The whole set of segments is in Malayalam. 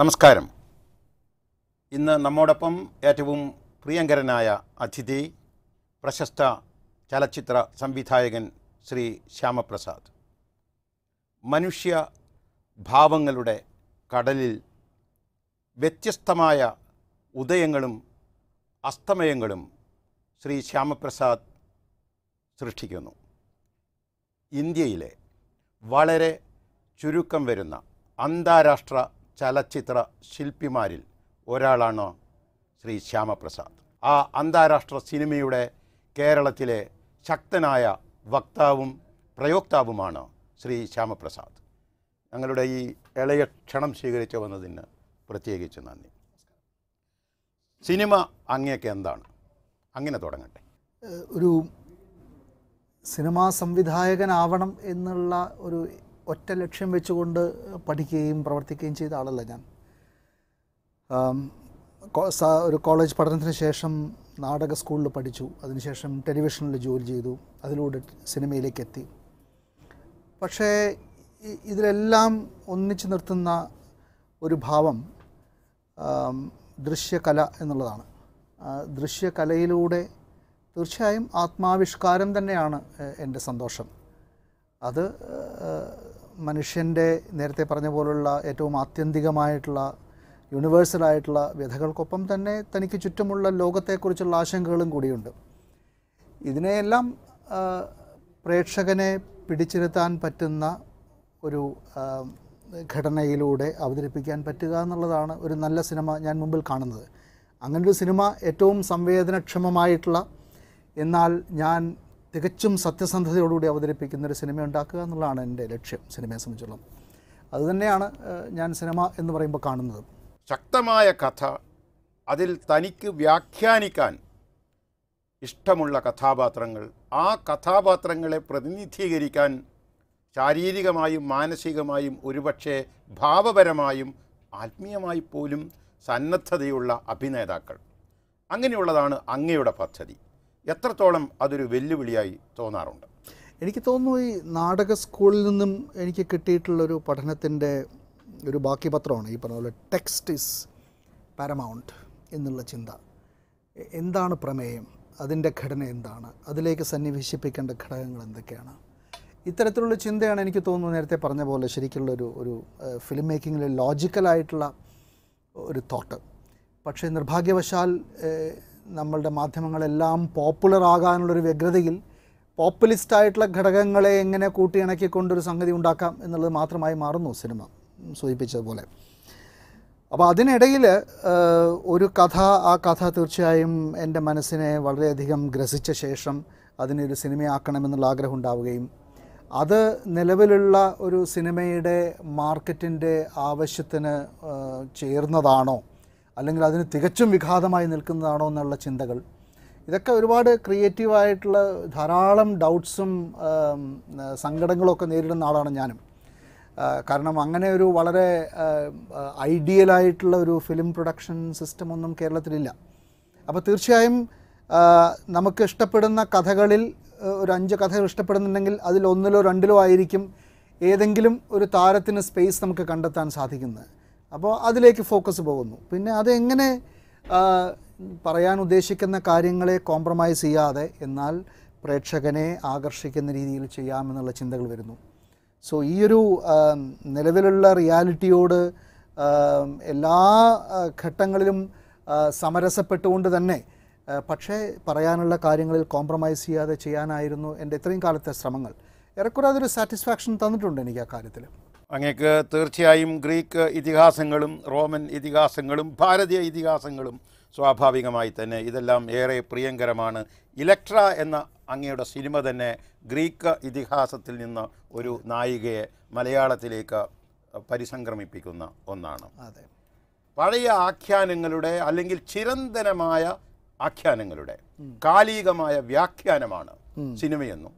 നമസ്കാരം ഇന്ന് നമ്മോടൊപ്പം ഏറ്റവും പ്രിയങ്കരനായ അതിഥി പ്രശസ്ത ചലച്ചിത്ര സംവിധായകൻ ശ്രീ ശ്യാമപ്രസാദ് മനുഷ്യ ഭാവങ്ങളുടെ കടലിൽ വ്യത്യസ്തമായ ഉദയങ്ങളും അസ്തമയങ്ങളും ശ്രീ ശ്യാമപ്രസാദ് സൃഷ്ടിക്കുന്നു ഇന്ത്യയിലെ വളരെ ചുരുക്കം വരുന്ന അന്താരാഷ്ട്ര ചലച്ചിത്ര ശില്പിമാരിൽ ഒരാളാണ് ശ്രീ ശ്യാമപ്രസാദ് ആ അന്താരാഷ്ട്ര സിനിമയുടെ കേരളത്തിലെ ശക്തനായ വക്താവും പ്രയോക്താവുമാണ് ശ്രീ ശ്യാമപ്രസാദ് ഞങ്ങളുടെ ഈ ഇളയ ക്ഷണം സ്വീകരിച്ചു വന്നതിന് പ്രത്യേകിച്ച് നന്ദി സിനിമ അങ്ങേക്ക് എന്താണ് അങ്ങനെ തുടങ്ങട്ടെ ഒരു സിനിമാ സംവിധായകനാവണം എന്നുള്ള ഒരു ഒറ്റ ലക്ഷ്യം വെച്ചുകൊണ്ട് പഠിക്കുകയും പ്രവർത്തിക്കുകയും ചെയ്ത ആളല്ല ഞാൻ ഒരു കോളേജ് പഠനത്തിന് ശേഷം നാടക സ്കൂളിൽ പഠിച്ചു അതിനുശേഷം ടെലിവിഷനിൽ ജോലി ചെയ്തു അതിലൂടെ സിനിമയിലേക്ക് എത്തി പക്ഷേ ഇതിലെല്ലാം ഒന്നിച്ചു നിർത്തുന്ന ഒരു ഭാവം ദൃശ്യകല എന്നുള്ളതാണ് ദൃശ്യകലയിലൂടെ തീർച്ചയായും ആത്മാവിഷ്കാരം തന്നെയാണ് എൻ്റെ സന്തോഷം അത് മനുഷ്യൻ്റെ നേരത്തെ പറഞ്ഞ പോലുള്ള ഏറ്റവും ആത്യന്തികമായിട്ടുള്ള യൂണിവേഴ്സലായിട്ടുള്ള വ്യഥകൾക്കൊപ്പം തന്നെ തനിക്ക് ചുറ്റുമുള്ള ലോകത്തെക്കുറിച്ചുള്ള ആശങ്കകളും കൂടിയുണ്ട് ഇതിനെയെല്ലാം പ്രേക്ഷകനെ പിടിച്ചിരുത്താൻ പറ്റുന്ന ഒരു ഘടനയിലൂടെ അവതരിപ്പിക്കാൻ പറ്റുക എന്നുള്ളതാണ് ഒരു നല്ല സിനിമ ഞാൻ മുമ്പിൽ കാണുന്നത് അങ്ങനൊരു സിനിമ ഏറ്റവും സംവേദനക്ഷമമായിട്ടുള്ള എന്നാൽ ഞാൻ തികച്ചും സത്യസന്ധതയോടുകൂടി അവതരിപ്പിക്കുന്ന ഒരു സിനിമ ഉണ്ടാക്കുക എന്നുള്ളതാണ് എൻ്റെ ലക്ഷ്യം സിനിമയെ സംബന്ധിച്ചുള്ള അതുതന്നെയാണ് ഞാൻ സിനിമ എന്ന് പറയുമ്പോൾ കാണുന്നത് ശക്തമായ കഥ അതിൽ തനിക്ക് വ്യാഖ്യാനിക്കാൻ ഇഷ്ടമുള്ള കഥാപാത്രങ്ങൾ ആ കഥാപാത്രങ്ങളെ പ്രതിനിധീകരിക്കാൻ ശാരീരികമായും മാനസികമായും ഒരുപക്ഷെ ഭാവപരമായും ആത്മീയമായി പോലും സന്നദ്ധതയുള്ള അഭിനേതാക്കൾ അങ്ങനെയുള്ളതാണ് അങ്ങയുടെ പദ്ധതി എത്രത്തോളം അതൊരു വെല്ലുവിളിയായി തോന്നാറുണ്ട് എനിക്ക് തോന്നുന്നു ഈ നാടക സ്കൂളിൽ നിന്നും എനിക്ക് കിട്ടിയിട്ടുള്ളൊരു പഠനത്തിൻ്റെ ഒരു ബാക്കി പത്രമാണ് ഈ പറഞ്ഞ പോലെ ടെക്സ്റ്റ് ഇസ് പാരമൗണ്ട് എന്നുള്ള ചിന്ത എന്താണ് പ്രമേയം അതിൻ്റെ ഘടന എന്താണ് അതിലേക്ക് സന്നിവേശിപ്പിക്കേണ്ട ഘടകങ്ങൾ എന്തൊക്കെയാണ് ഇത്തരത്തിലുള്ള ചിന്തയാണ് എനിക്ക് തോന്നുന്നു നേരത്തെ പറഞ്ഞ പോലെ ശരിക്കുള്ളൊരു ഒരു ഫിലിം മേക്കിങ്ങിലെ ലോജിക്കലായിട്ടുള്ള ഒരു തോട്ട് പക്ഷേ നിർഭാഗ്യവശാൽ നമ്മളുടെ മാധ്യമങ്ങളെല്ലാം പോപ്പുലർ ആകാനുള്ളൊരു വ്യഗ്രതയിൽ പോപ്പുലിസ്റ്റ് ആയിട്ടുള്ള ഘടകങ്ങളെ എങ്ങനെ കൂട്ടിയിണക്കിക്കൊണ്ടൊരു സംഗതി ഉണ്ടാക്കാം എന്നുള്ളത് മാത്രമായി മാറുന്നു സിനിമ സൂചിപ്പിച്ചതുപോലെ അപ്പോൾ അതിനിടയിൽ ഒരു കഥ ആ കഥ തീർച്ചയായും എൻ്റെ മനസ്സിനെ വളരെയധികം ഗ്രസിച്ച ശേഷം അതിനൊരു സിനിമയാക്കണമെന്നുള്ള ആഗ്രഹം ഉണ്ടാവുകയും അത് നിലവിലുള്ള ഒരു സിനിമയുടെ മാർക്കറ്റിൻ്റെ ആവശ്യത്തിന് ചേർന്നതാണോ അല്ലെങ്കിൽ അതിന് തികച്ചും വിഘാതമായി നിൽക്കുന്നതാണോ എന്നുള്ള ചിന്തകൾ ഇതൊക്കെ ഒരുപാട് ക്രിയേറ്റീവായിട്ടുള്ള ധാരാളം ഡൗട്ട്സും സങ്കടങ്ങളൊക്കെ നേരിടുന്ന ആളാണ് ഞാനും കാരണം അങ്ങനെ ഒരു വളരെ ഐഡിയലായിട്ടുള്ള ഒരു ഫിലിം പ്രൊഡക്ഷൻ സിസ്റ്റം ഒന്നും കേരളത്തിലില്ല അപ്പോൾ തീർച്ചയായും നമുക്ക് ഇഷ്ടപ്പെടുന്ന കഥകളിൽ ഒരു അഞ്ച് കഥകൾ ഇഷ്ടപ്പെടുന്നുണ്ടെങ്കിൽ അതിൽ ഒന്നിലോ രണ്ടിലോ ആയിരിക്കും ഏതെങ്കിലും ഒരു താരത്തിന് സ്പേസ് നമുക്ക് കണ്ടെത്താൻ സാധിക്കുന്നത് അപ്പോൾ അതിലേക്ക് ഫോക്കസ് പോകുന്നു പിന്നെ അതെങ്ങനെ പറയാൻ ഉദ്ദേശിക്കുന്ന കാര്യങ്ങളെ കോംപ്രമൈസ് ചെയ്യാതെ എന്നാൽ പ്രേക്ഷകനെ ആകർഷിക്കുന്ന രീതിയിൽ ചെയ്യാമെന്നുള്ള ചിന്തകൾ വരുന്നു സോ ഈയൊരു നിലവിലുള്ള റിയാലിറ്റിയോട് എല്ലാ ഘട്ടങ്ങളിലും സമരസപ്പെട്ടുകൊണ്ട് തന്നെ പക്ഷേ പറയാനുള്ള കാര്യങ്ങളിൽ കോംപ്രമൈസ് ചെയ്യാതെ ചെയ്യാനായിരുന്നു എൻ്റെ ഇത്രയും കാലത്തെ ശ്രമങ്ങൾ ഏറെക്കുറെ അതൊരു സാറ്റിസ്ഫാക്ഷൻ തന്നിട്ടുണ്ട് എനിക്ക് ആ കാര്യത്തിൽ അങ്ങേക്ക് തീർച്ചയായും ഗ്രീക്ക് ഇതിഹാസങ്ങളും റോമൻ ഇതിഹാസങ്ങളും ഭാരതീയ ഇതിഹാസങ്ങളും സ്വാഭാവികമായി തന്നെ ഇതെല്ലാം ഏറെ പ്രിയങ്കരമാണ് ഇലക്ട്ര എന്ന അങ്ങയുടെ സിനിമ തന്നെ ഗ്രീക്ക് ഇതിഹാസത്തിൽ നിന്ന് ഒരു നായികയെ മലയാളത്തിലേക്ക് പരിസംക്രമിപ്പിക്കുന്ന ഒന്നാണ് അതെ പഴയ ആഖ്യാനങ്ങളുടെ അല്ലെങ്കിൽ ചിരന്തനമായ ആഖ്യാനങ്ങളുടെ കാലികമായ വ്യാഖ്യാനമാണ് സിനിമയെന്നും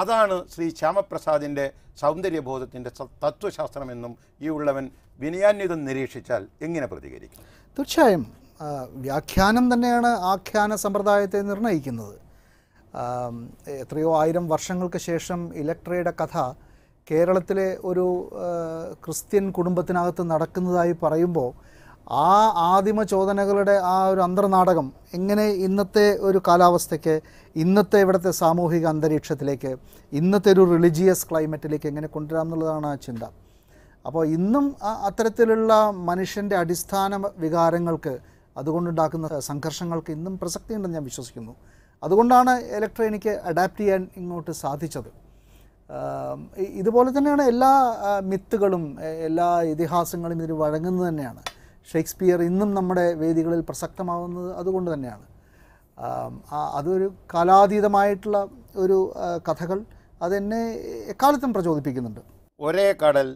അതാണ് ശ്രീ ശ്യാമപ്രസാദിൻ്റെ സൗന്ദര്യബോധത്തിൻ്റെ തത്വശാസ്ത്രമെന്നും ഈ ഉള്ളവൻ വിനയാന്വിതം നിരീക്ഷിച്ചാൽ എങ്ങനെ പ്രതികരിക്കും തീർച്ചയായും വ്യാഖ്യാനം തന്നെയാണ് ആഖ്യാന സമ്പ്രദായത്തെ നിർണ്ണയിക്കുന്നത് എത്രയോ ആയിരം വർഷങ്ങൾക്ക് ശേഷം ഇലക്ട്രയുടെ കഥ കേരളത്തിലെ ഒരു ക്രിസ്ത്യൻ കുടുംബത്തിനകത്ത് നടക്കുന്നതായി പറയുമ്പോൾ ആ ആദിമ ചോദനകളുടെ ആ ഒരു അന്തർനാടകം എങ്ങനെ ഇന്നത്തെ ഒരു കാലാവസ്ഥയ്ക്ക് ഇന്നത്തെ ഇവിടുത്തെ സാമൂഹിക അന്തരീക്ഷത്തിലേക്ക് ഇന്നത്തെ ഒരു റിലിജിയസ് ക്ലൈമറ്റിലേക്ക് എങ്ങനെ കൊണ്ടുവരാം എന്നുള്ളതാണ് ആ ചിന്ത അപ്പോൾ ഇന്നും അത്തരത്തിലുള്ള മനുഷ്യൻ്റെ അടിസ്ഥാന വികാരങ്ങൾക്ക് അതുകൊണ്ടുണ്ടാക്കുന്ന സംഘർഷങ്ങൾക്ക് ഇന്നും പ്രസക്തിയുണ്ടെന്ന് ഞാൻ വിശ്വസിക്കുന്നു അതുകൊണ്ടാണ് ഇലക്ട്ര എനിക്ക് അഡാപ്റ്റ് ചെയ്യാൻ ഇങ്ങോട്ട് സാധിച്ചത് ഇതുപോലെ തന്നെയാണ് എല്ലാ മിത്തുകളും എല്ലാ ഇതിഹാസങ്ങളും ഇതിന് വഴങ്ങുന്നത് തന്നെയാണ് ഷേക്സ്പിയർ ഇന്നും നമ്മുടെ വേദികളിൽ പ്രസക്തമാവുന്നത് അതുകൊണ്ട് തന്നെയാണ് അതൊരു കാലാതീതമായിട്ടുള്ള ഒരു കഥകൾ അതെന്നെ എക്കാലത്തും പ്രചോദിപ്പിക്കുന്നുണ്ട് ഒരേ കടൽ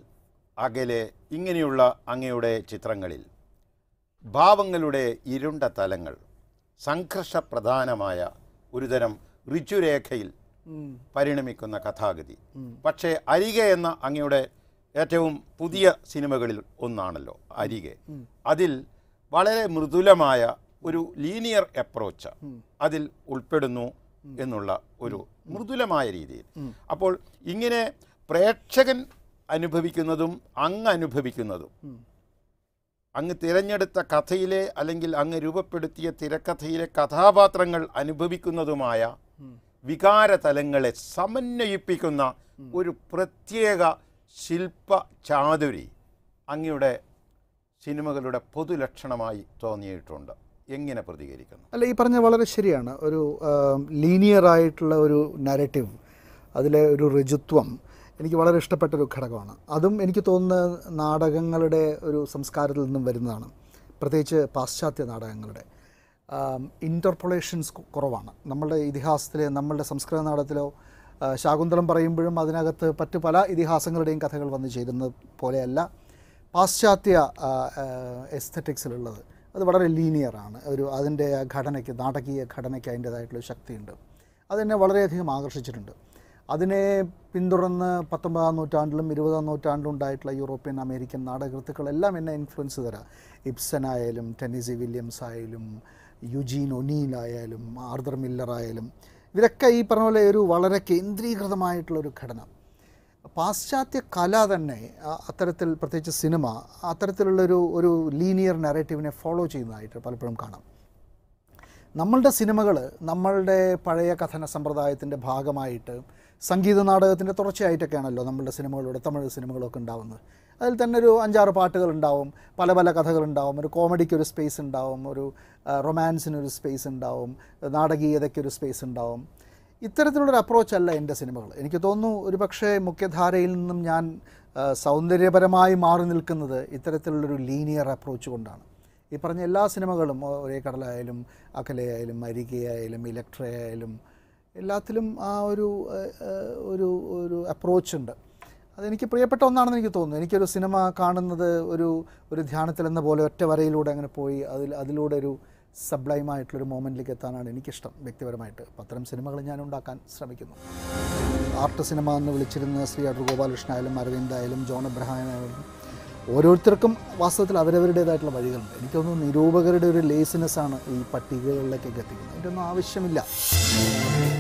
അകലെ ഇങ്ങനെയുള്ള അങ്ങയുടെ ചിത്രങ്ങളിൽ ഭാവങ്ങളുടെ ഇരുണ്ട തലങ്ങൾ പ്രധാനമായ ഒരുതരം ഋചുരേഖയിൽ പരിണമിക്കുന്ന കഥാഗതി പക്ഷേ അരികെ എന്ന അങ്ങയുടെ ഏറ്റവും പുതിയ സിനിമകളിൽ ഒന്നാണല്ലോ അരികെ അതിൽ വളരെ മൃദുലമായ ഒരു ലീനിയർ അപ്രോച്ച് അതിൽ ഉൾപ്പെടുന്നു എന്നുള്ള ഒരു മൃദുലമായ രീതിയിൽ അപ്പോൾ ഇങ്ങനെ പ്രേക്ഷകൻ അനുഭവിക്കുന്നതും അങ്ങ് അനുഭവിക്കുന്നതും അങ്ങ് തിരഞ്ഞെടുത്ത കഥയിലെ അല്ലെങ്കിൽ അങ്ങ് രൂപപ്പെടുത്തിയ തിരക്കഥയിലെ കഥാപാത്രങ്ങൾ അനുഭവിക്കുന്നതുമായ വികാരതലങ്ങളെ സമന്വയിപ്പിക്കുന്ന ഒരു പ്രത്യേക ശില്പ ചാതുരി അങ്ങയുടെ സിനിമകളുടെ പൊതുലക്ഷണമായി തോന്നിയിട്ടുണ്ട് എങ്ങനെ പ്രതികരിക്കുന്നു അല്ല ഈ പറഞ്ഞ വളരെ ശരിയാണ് ഒരു ലീനിയർ ആയിട്ടുള്ള ഒരു നരേറ്റീവ് അതിലെ ഒരു ഋജുത്വം എനിക്ക് വളരെ ഇഷ്ടപ്പെട്ട ഒരു ഘടകമാണ് അതും എനിക്ക് തോന്നുന്ന നാടകങ്ങളുടെ ഒരു സംസ്കാരത്തിൽ നിന്നും വരുന്നതാണ് പ്രത്യേകിച്ച് പാശ്ചാത്യ നാടകങ്ങളുടെ ഇൻ്റർപൊളേഷൻസ് കുറവാണ് നമ്മളുടെ ഇതിഹാസത്തിലെ നമ്മളുടെ സംസ്കൃത നാടകത്തിലോ ശാകുന്തളം പറയുമ്പോഴും അതിനകത്ത് മറ്റു പല ഇതിഹാസങ്ങളുടെയും കഥകൾ വന്നു ചേരുന്നത് പോലെയല്ല പാശ്ചാത്യ എസ്തറ്റിക്സിലുള്ളത് അത് വളരെ ലീനിയറാണ് ഒരു അതിൻ്റെ ഘടനയ്ക്ക് നാടകീയ ഘടനയ്ക്ക് അതിൻ്റേതായിട്ടുള്ള ശക്തിയുണ്ട് അതെന്നെ വളരെയധികം ആകർഷിച്ചിട്ടുണ്ട് അതിനെ പിന്തുടർന്ന് പത്തൊമ്പതാം നൂറ്റാണ്ടിലും ഇരുപതാം നൂറ്റാണ്ടിലും ഉണ്ടായിട്ടുള്ള യൂറോപ്യൻ അമേരിക്കൻ നാടകൃത്തുക്കളെല്ലാം എന്നെ ഇൻഫ്ലുവൻസ് തരാം ഇബ്സൻ ആയാലും ടെന്നിസി വില്യംസ് ആയാലും യുജീൻ ഒനീൽ ആയാലും ആർദർ മില്ലർ ആയാലും ഇവരൊക്കെ ഈ പറഞ്ഞ പോലെ ഒരു വളരെ കേന്ദ്രീകൃതമായിട്ടുള്ളൊരു ഘടന പാശ്ചാത്യ കല തന്നെ അത്തരത്തിൽ പ്രത്യേകിച്ച് സിനിമ അത്തരത്തിലുള്ളൊരു ഒരു ലീനിയർ നെറേറ്റീവിനെ ഫോളോ ചെയ്യുന്നതായിട്ട് പലപ്പോഴും കാണാം നമ്മളുടെ സിനിമകൾ നമ്മളുടെ പഴയ കഥന സമ്പ്രദായത്തിൻ്റെ ഭാഗമായിട്ട് സംഗീത നാടകത്തിൻ്റെ തുടർച്ചയായിട്ടൊക്കെയാണല്ലോ നമ്മളുടെ സിനിമകളിലൂടെ തമിഴ് സിനിമകളൊക്കെ ഉണ്ടാവുന്നത് അതിൽ തന്നെ ഒരു അഞ്ചാറ് പാട്ടുകൾ ഉണ്ടാവും പല പല കഥകളുണ്ടാവും ഒരു കോമഡിക്ക് ഒരു സ്പേസ് ഉണ്ടാവും ഒരു റൊമാൻസിനൊരു സ്പേസ് ഉണ്ടാവും നാടകീയതയ്ക്കൊരു സ്പേസ് ഉണ്ടാവും ഇത്തരത്തിലുള്ളൊരു അപ്രോച്ചല്ല എൻ്റെ സിനിമകൾ എനിക്ക് തോന്നുന്നു ഒരു പക്ഷേ മുഖ്യധാരയിൽ നിന്നും ഞാൻ സൗന്ദര്യപരമായി മാറി നിൽക്കുന്നത് ഇത്തരത്തിലുള്ളൊരു ലീനിയർ അപ്രോച്ച് കൊണ്ടാണ് ഈ പറഞ്ഞ എല്ലാ സിനിമകളും ഒരേ കടലായാലും അകലയായാലും അരികയായാലും ഇലക്ട്രയായാലും എല്ലാത്തിലും ആ ഒരു ഒരു ഒരു അപ്രോച്ച് ഉണ്ട് അതെനിക്ക് പ്രിയപ്പെട്ട ഒന്നാണെന്ന് എനിക്ക് തോന്നുന്നു എനിക്കൊരു സിനിമ കാണുന്നത് ഒരു ഒരു ധ്യാനത്തിലെന്ന പോലെ ഒറ്റ വരയിലൂടെ അങ്ങനെ പോയി അതിൽ അതിലൂടെ ഒരു സബ്ലൈമായിട്ടുള്ളൊരു മോമെൻറ്റിലേക്ക് എത്താനാണ് എനിക്കിഷ്ടം വ്യക്തിപരമായിട്ട് അത്തരം സിനിമകൾ ഞാൻ ഉണ്ടാക്കാൻ ശ്രമിക്കുന്നു ആർട്ട് സിനിമ എന്ന് വിളിച്ചിരുന്ന ശ്രീ അടൂർ ഗോപാലകൃഷ്ണ ആയാലും അരവിന്ദ് ആയാലും ജോൺ എബ്രഹാം ആയാലും ഓരോരുത്തർക്കും വാസ്തവത്തിൽ അവരവരുടേതായിട്ടുള്ള വഴികളുണ്ട് എനിക്ക് തോന്നുന്നു നിരൂപകരുടെ ഒരു ലേസിനെസ്സാണ് ഈ പട്ടികകളിലേക്കൊക്കെ എത്തിക്കുന്നത് അതിൻ്റെ ഒന്നും ആവശ്യമില്ല